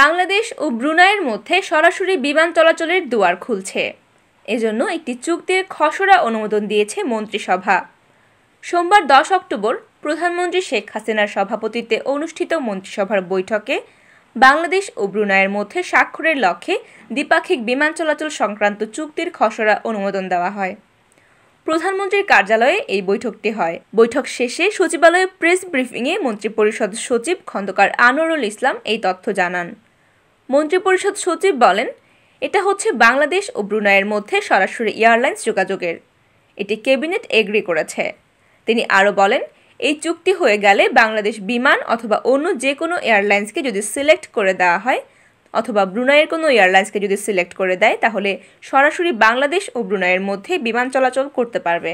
বাংলাদেশ ও ব্রুনাইয়ের মধ্যে সরাসরি বিমান চলাচলের দুয়ার খুলছে এজন্য একটি চুক্তির খসড়া অনুমোদন দিয়েছে মন্ত্রিসভা সোমবার দশ অক্টোবর প্রধানমন্ত্রী শেখ হাসিনার সভাপতিত্বে অনুষ্ঠিত মন্ত্রিসভার বৈঠকে বাংলাদেশ ও ব্রুনাইয়ের মধ্যে স্বাক্ষরের লক্ষ্যে দ্বিপাক্ষিক বিমান চলাচল সংক্রান্ত চুক্তির খসড়া অনুমোদন দেওয়া হয় প্রধানমন্ত্রীর কার্যালয়ে এই বৈঠকটি হয় বৈঠক শেষে সচিবালয়ে প্রেস ব্রিফিংয়ে মন্ত্রিপরিষদ সচিব খন্দকার আনোয়ারুল ইসলাম এই তথ্য জানান মন্ত্রিপরিষদ সচিব বলেন এটা হচ্ছে বাংলাদেশ ও ব্রুনাইয়ের মধ্যে সরাসরি এয়ারলাইন্স যোগাযোগের এটি ক্যাবিনেট এগ্রি করেছে তিনি আরও বলেন এই চুক্তি হয়ে গেলে বাংলাদেশ বিমান অথবা অন্য যে কোনো এয়ারলাইন্সকে যদি সিলেক্ট করে দেওয়া হয় অথবা ব্রুনাইয়ের কোনো এয়ারলাইন্সকে যদি সিলেক্ট করে দেয় তাহলে সরাসরি বাংলাদেশ ও ব্রুনাইয়ের মধ্যে বিমান চলাচল করতে পারবে